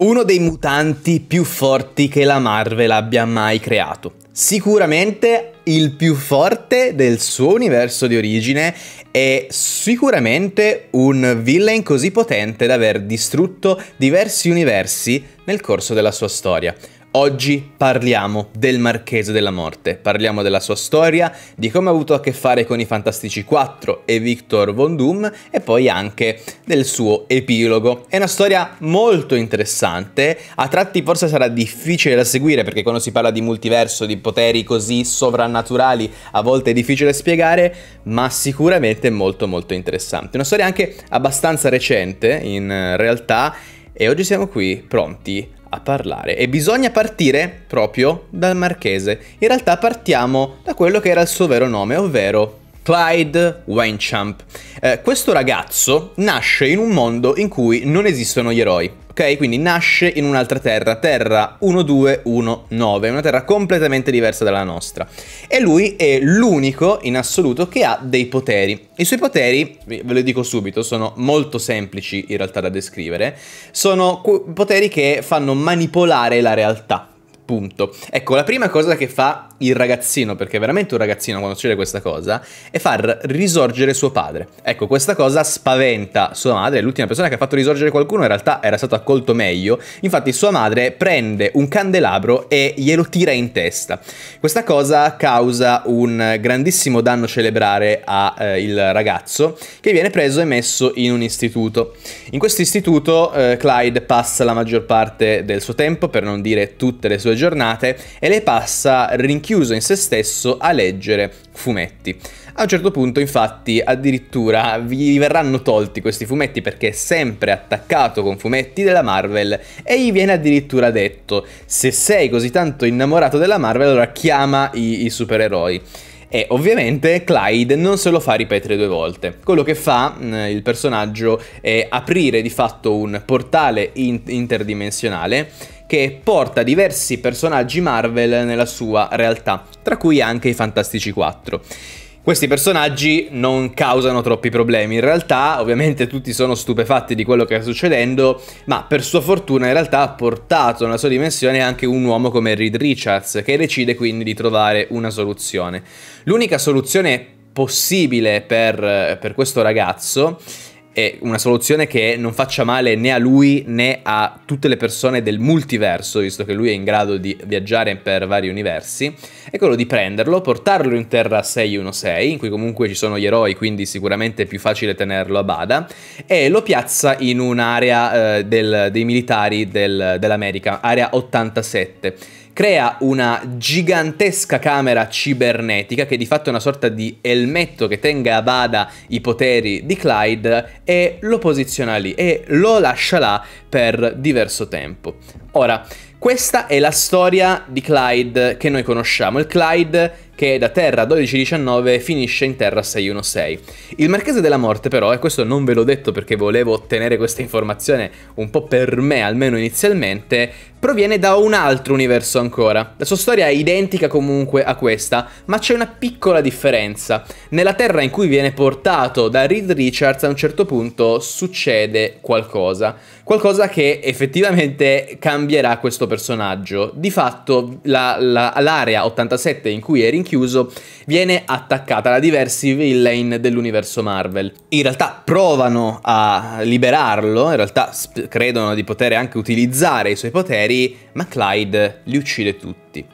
Uno dei mutanti più forti che la Marvel abbia mai creato. Sicuramente il più forte del suo universo di origine e sicuramente un villain così potente da aver distrutto diversi universi nel corso della sua storia. Oggi parliamo del Marchese della Morte, parliamo della sua storia, di come ha avuto a che fare con i Fantastici 4 e Victor Von Doom e poi anche del suo epilogo. È una storia molto interessante, a tratti forse sarà difficile da seguire perché quando si parla di multiverso, di poteri così sovrannaturali, a volte è difficile spiegare, ma sicuramente molto molto interessante. Una storia anche abbastanza recente in realtà e oggi siamo qui pronti a parlare e bisogna partire proprio dal marchese. In realtà partiamo da quello che era il suo vero nome, ovvero Clyde Wenchamp. Eh, questo ragazzo nasce in un mondo in cui non esistono gli eroi ok? Quindi nasce in un'altra terra, terra 1219, una terra completamente diversa dalla nostra. E lui è l'unico in assoluto che ha dei poteri. I suoi poteri, ve lo dico subito, sono molto semplici in realtà da descrivere, sono poteri che fanno manipolare la realtà. Punto. Ecco, la prima cosa che fa il ragazzino, perché è veramente un ragazzino quando succede questa cosa, è far risorgere suo padre. Ecco, questa cosa spaventa sua madre, l'ultima persona che ha fatto risorgere qualcuno in realtà era stato accolto meglio, infatti sua madre prende un candelabro e glielo tira in testa. Questa cosa causa un grandissimo danno cerebrale al eh, ragazzo che viene preso e messo in un istituto. In questo istituto eh, Clyde passa la maggior parte del suo tempo, per non dire tutte le sue giornate e le passa rinchiuso in se stesso a leggere fumetti. A un certo punto, infatti, addirittura vi verranno tolti questi fumetti perché è sempre attaccato con fumetti della Marvel e gli viene addirittura detto: Se sei così tanto innamorato della Marvel, allora chiama i, i supereroi. E ovviamente Clyde non se lo fa ripetere due volte. Quello che fa eh, il personaggio è aprire di fatto un portale in- interdimensionale che porta diversi personaggi Marvel nella sua realtà, tra cui anche i Fantastici 4. Questi personaggi non causano troppi problemi, in realtà ovviamente tutti sono stupefatti di quello che sta succedendo, ma per sua fortuna in realtà ha portato nella sua dimensione anche un uomo come Reed Richards, che decide quindi di trovare una soluzione. L'unica soluzione possibile per, per questo ragazzo e una soluzione che non faccia male né a lui né a tutte le persone del multiverso, visto che lui è in grado di viaggiare per vari universi, è quello di prenderlo, portarlo in Terra 616, in cui comunque ci sono gli eroi, quindi sicuramente è più facile tenerlo a bada, e lo piazza in un'area eh, del, dei militari del, dell'America, area 87 crea una gigantesca camera cibernetica che di fatto è una sorta di elmetto che tenga a bada i poteri di Clyde e lo posiziona lì e lo lascia là per diverso tempo. Ora, questa è la storia di Clyde che noi conosciamo. Il Clyde che da terra 12-19 finisce in terra 6-1-6. Il Marchese della Morte però, e questo non ve l'ho detto perché volevo ottenere questa informazione un po' per me almeno inizialmente, proviene da un altro universo ancora. La sua storia è identica comunque a questa, ma c'è una piccola differenza. Nella terra in cui viene portato da Reed Richards a un certo punto succede qualcosa, qualcosa che effettivamente cambierà questo personaggio. Di fatto l'area la, la, 87 in cui è rinchiuso chiuso, viene attaccata da diversi villain dell'universo Marvel. In realtà provano a liberarlo, in realtà credono di poter anche utilizzare i suoi poteri, ma Clyde li uccide tutti.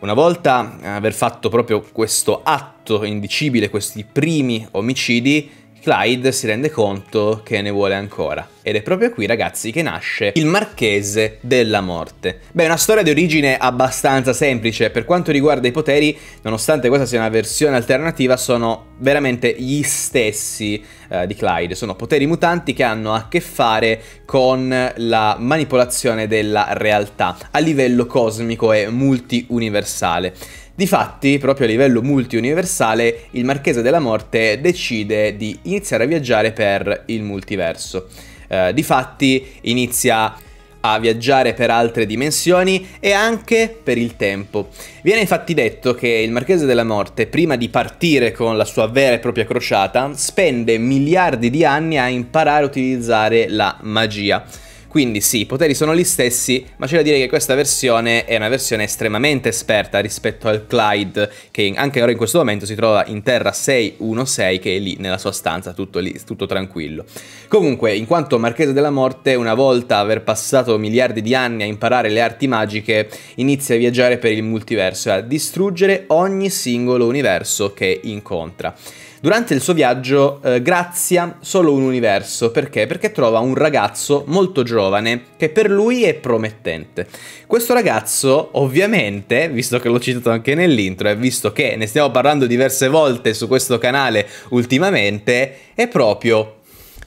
Una volta eh, aver fatto proprio questo atto indicibile, questi primi omicidi, Clyde si rende conto che ne vuole ancora. Ed è proprio qui, ragazzi, che nasce il Marchese della Morte. Beh, è una storia di origine abbastanza semplice. Per quanto riguarda i poteri, nonostante questa sia una versione alternativa, sono veramente gli stessi eh, di Clyde. Sono poteri mutanti che hanno a che fare con la manipolazione della realtà a livello cosmico e multiuniversale. Difatti, proprio a livello multiuniversale, il Marchese della Morte decide di iniziare a viaggiare per il multiverso. Eh, difatti, inizia a viaggiare per altre dimensioni e anche per il tempo. Viene infatti detto che il Marchese della Morte, prima di partire con la sua vera e propria crociata, spende miliardi di anni a imparare a utilizzare la magia. Quindi sì, i poteri sono gli stessi, ma c'è da dire che questa versione è una versione estremamente esperta rispetto al Clyde, che anche ora in questo momento si trova in Terra 616, che è lì nella sua stanza, tutto lì, tutto tranquillo. Comunque, in quanto Marchese della Morte, una volta aver passato miliardi di anni a imparare le arti magiche, inizia a viaggiare per il multiverso e a distruggere ogni singolo universo che incontra. Durante il suo viaggio eh, grazia solo un universo, perché? Perché trova un ragazzo molto giovane che per lui è promettente. Questo ragazzo, ovviamente, visto che l'ho citato anche nell'intro e visto che ne stiamo parlando diverse volte su questo canale ultimamente, è proprio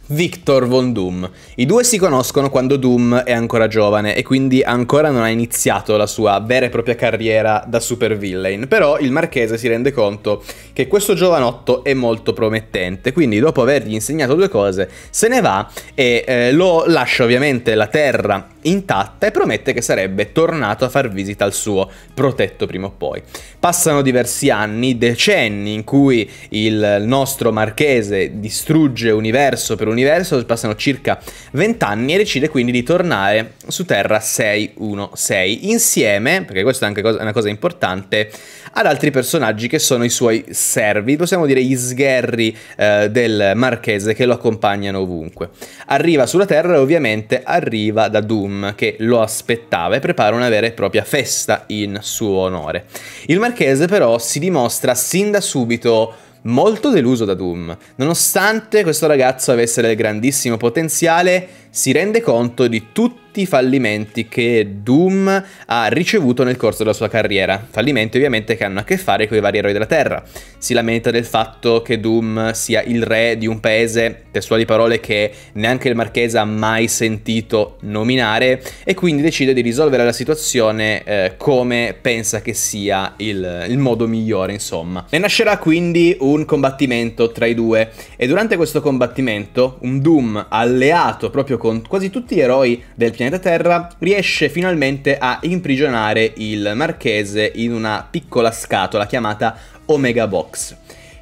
Victor von Doom. I due si conoscono quando Doom è ancora giovane e quindi ancora non ha iniziato la sua vera e propria carriera da supervillain, però il marchese si rende conto che questo giovanotto è molto promettente, quindi dopo avergli insegnato due cose se ne va e eh, lo lascia ovviamente la terra intatta e promette che sarebbe tornato a far visita al suo protetto prima o poi. Passano diversi anni, decenni in cui il nostro marchese distrugge universo per un l'universo, passano circa 20 anni e decide quindi di tornare su Terra 616 insieme, perché questa è anche cosa, una cosa importante, ad altri personaggi che sono i suoi servi, possiamo dire gli sgherri eh, del marchese che lo accompagnano ovunque. Arriva sulla Terra e ovviamente arriva da Doom che lo aspettava e prepara una vera e propria festa in suo onore. Il marchese però si dimostra sin da subito molto deluso da Doom. Nonostante questo ragazzo avesse del grandissimo potenziale, si rende conto di tutti i fallimenti che Doom ha ricevuto nel corso della sua carriera, fallimenti ovviamente che hanno a che fare con i vari eroi della Terra. Si lamenta del fatto che Doom sia il re di un paese, testuali parole che neanche il marchese ha mai sentito nominare, e quindi decide di risolvere la situazione eh, come pensa che sia il, il modo migliore, insomma. Ne nascerà quindi un combattimento tra i due, e durante questo combattimento un Doom alleato proprio con con quasi tutti gli eroi del pianeta Terra, riesce finalmente a imprigionare il Marchese in una piccola scatola chiamata Omega Box.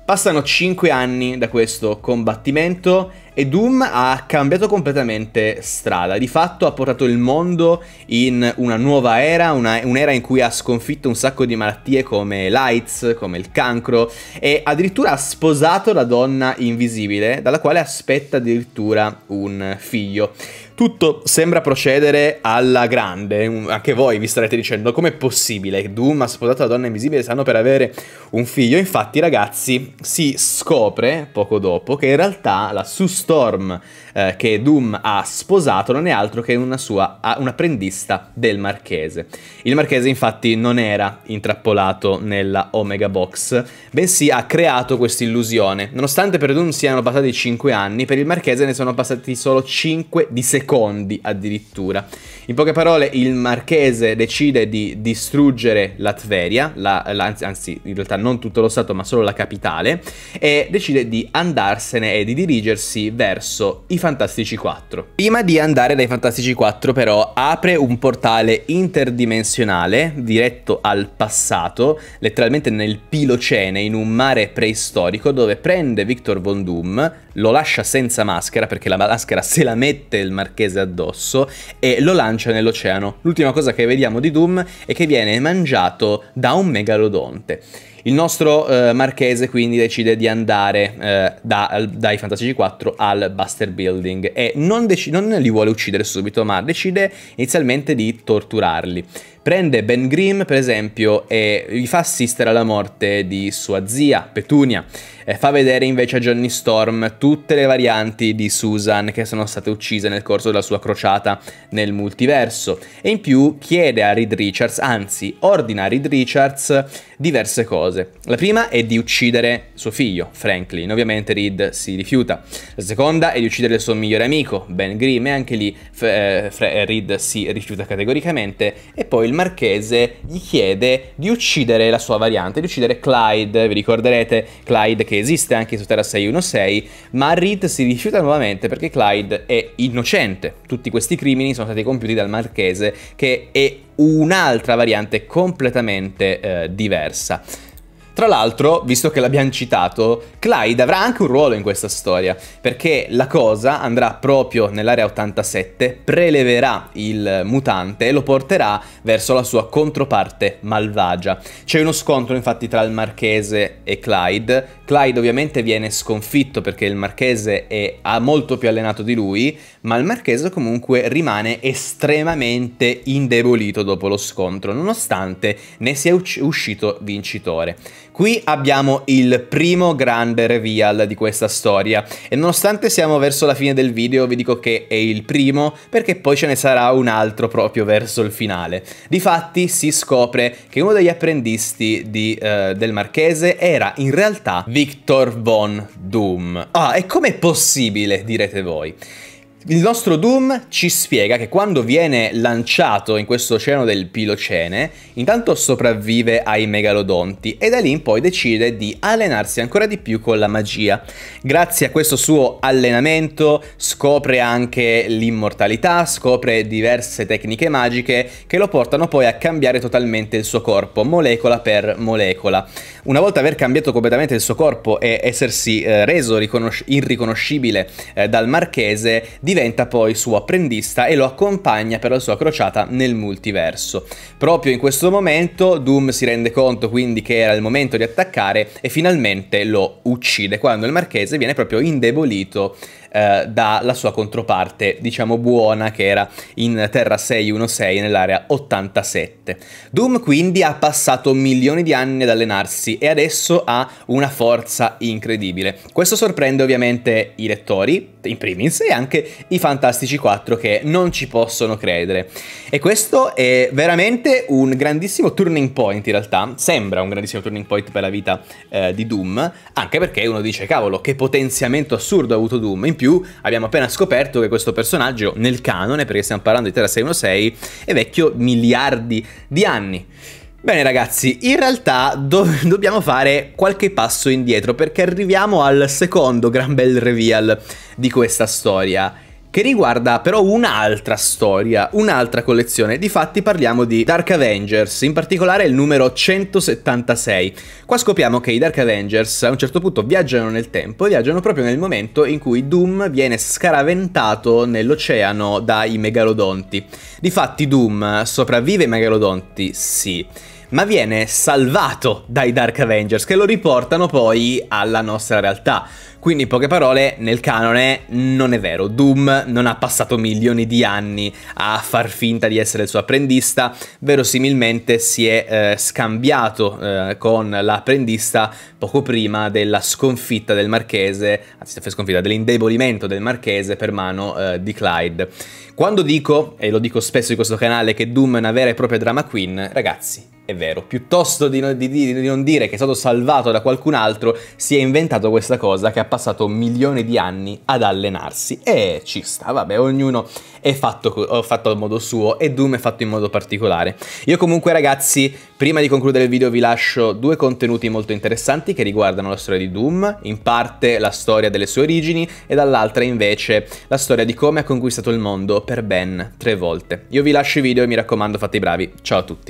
Passano 5 anni da questo combattimento e Doom ha cambiato completamente strada, di fatto ha portato il mondo in una nuova era, una, un'era in cui ha sconfitto un sacco di malattie come l'AIDS, come il cancro e addirittura ha sposato la donna invisibile dalla quale aspetta addirittura un figlio. Tutto sembra procedere alla grande, anche voi vi starete dicendo com'è possibile, che Doom ha sposato la donna invisibile, stanno per avere un figlio, infatti ragazzi si scopre poco dopo che in realtà la sussistenza Storm eh, che Doom ha sposato non è altro che una sua, un apprendista del marchese. Il marchese infatti non era intrappolato nella Omega Box, bensì ha creato questa illusione. Nonostante per Doom siano passati 5 anni, per il marchese ne sono passati solo 5 di secondi addirittura. In poche parole, il marchese decide di distruggere Latveria, la, la, anzi in realtà non tutto lo Stato ma solo la capitale, e decide di andarsene e di dirigersi verso i Fantastici 4. Prima di andare dai Fantastici 4 però apre un portale interdimensionale diretto al passato, letteralmente nel Pilocene, in un mare preistorico dove prende Victor Von Doom, lo lascia senza maschera perché la maschera se la mette il marchese addosso e lo lancia nell'oceano. L'ultima cosa che vediamo di Doom è che viene mangiato da un megalodonte. Il nostro eh, Marchese quindi decide di andare eh, da, dai Fantastici 4 al Buster Building e non, non li vuole uccidere subito, ma decide inizialmente di torturarli. Prende Ben Grimm, per esempio, e gli fa assistere alla morte di sua zia, Petunia, e fa vedere invece a Johnny Storm tutte le varianti di Susan che sono state uccise nel corso della sua crociata nel multiverso. E in più chiede a Reed Richards, anzi ordina a Reed Richards diverse cose. La prima è di uccidere suo figlio, Franklin. Ovviamente Reed si rifiuta. La seconda è di uccidere il suo migliore amico, Ben Grimm, e anche lì eh, Reed si rifiuta categoricamente. E poi il marchese gli chiede di uccidere la sua variante, di uccidere Clyde, vi ricorderete Clyde che esiste anche su Terra 616, ma Reed si rifiuta nuovamente perché Clyde è innocente. Tutti questi crimini sono stati compiuti dal marchese che è un'altra variante completamente eh, diversa. Tra l'altro, visto che l'abbiamo citato, Clyde avrà anche un ruolo in questa storia, perché la cosa andrà proprio nell'area 87, preleverà il mutante e lo porterà verso la sua controparte malvagia. C'è uno scontro infatti tra il marchese e Clyde. Clyde ovviamente viene sconfitto perché il marchese è molto più allenato di lui, ma il marchese comunque rimane estremamente indebolito dopo lo scontro, nonostante ne sia uscito vincitore. Qui abbiamo il primo grande reveal di questa storia e nonostante siamo verso la fine del video vi dico che è il primo perché poi ce ne sarà un altro proprio verso il finale. Difatti si scopre che uno degli apprendisti di, uh, del Marchese era in realtà Victor von Doom. Ah, e com'è possibile, direte voi? Il nostro Doom ci spiega che quando viene lanciato in questo oceano del Pilocene, intanto sopravvive ai megalodonti e da lì in poi decide di allenarsi ancora di più con la magia. Grazie a questo suo allenamento scopre anche l'immortalità, scopre diverse tecniche magiche che lo portano poi a cambiare totalmente il suo corpo, molecola per molecola. Una volta aver cambiato completamente il suo corpo e essersi eh, reso irriconoscibile eh, dal marchese, diventa poi suo apprendista e lo accompagna per la sua crociata nel multiverso. Proprio in questo momento Doom si rende conto quindi che era il momento di attaccare e finalmente lo uccide quando il marchese viene proprio indebolito eh, dalla sua controparte, diciamo buona, che era in Terra 616 nell'area 87. Doom quindi ha passato milioni di anni ad allenarsi e adesso ha una forza incredibile. Questo sorprende ovviamente i lettori, in primis, e anche i Fantastici 4 che non ci possono credere. E questo è veramente un grandissimo turning point in realtà, sembra un grandissimo turning point per la vita eh, di Doom, anche perché uno dice cavolo che potenziamento assurdo ha avuto Doom, in più abbiamo appena scoperto che questo personaggio nel canone, perché stiamo parlando di Terra 616, è vecchio miliardi di anni. Bene ragazzi, in realtà do dobbiamo fare qualche passo indietro perché arriviamo al secondo gran bel reveal di questa storia che riguarda però un'altra storia, un'altra collezione. Difatti parliamo di Dark Avengers, in particolare il numero 176. Qua scopriamo che i Dark Avengers a un certo punto viaggiano nel tempo, e viaggiano proprio nel momento in cui Doom viene scaraventato nell'oceano dai megalodonti. Difatti Doom sopravvive ai megalodonti, sì ma viene salvato dai Dark Avengers che lo riportano poi alla nostra realtà. Quindi in poche parole, nel canone non è vero, Doom non ha passato milioni di anni a far finta di essere il suo apprendista, verosimilmente si è eh, scambiato eh, con l'apprendista poco prima della sconfitta del marchese, anzi sconfitta, dell'indebolimento del marchese per mano eh, di Clyde. Quando dico, e lo dico spesso in questo canale, che Doom è una vera e propria drama queen, ragazzi, è vero. Piuttosto di, di, di, di, non dire che è stato salvato da qualcun altro, si è inventato questa cosa che ha passato milioni di anni ad allenarsi. E ci sta, vabbè, ognuno è fatto, fatto a modo suo e Doom è fatto in modo particolare. Io comunque ragazzi, prima di concludere il video vi lascio due contenuti molto interessanti che riguardano la storia di Doom, in parte la storia delle sue origini e dall'altra invece la storia di come ha conquistato il mondo per ben tre volte. Io vi lascio i video e mi raccomando fate i bravi, ciao a tutti.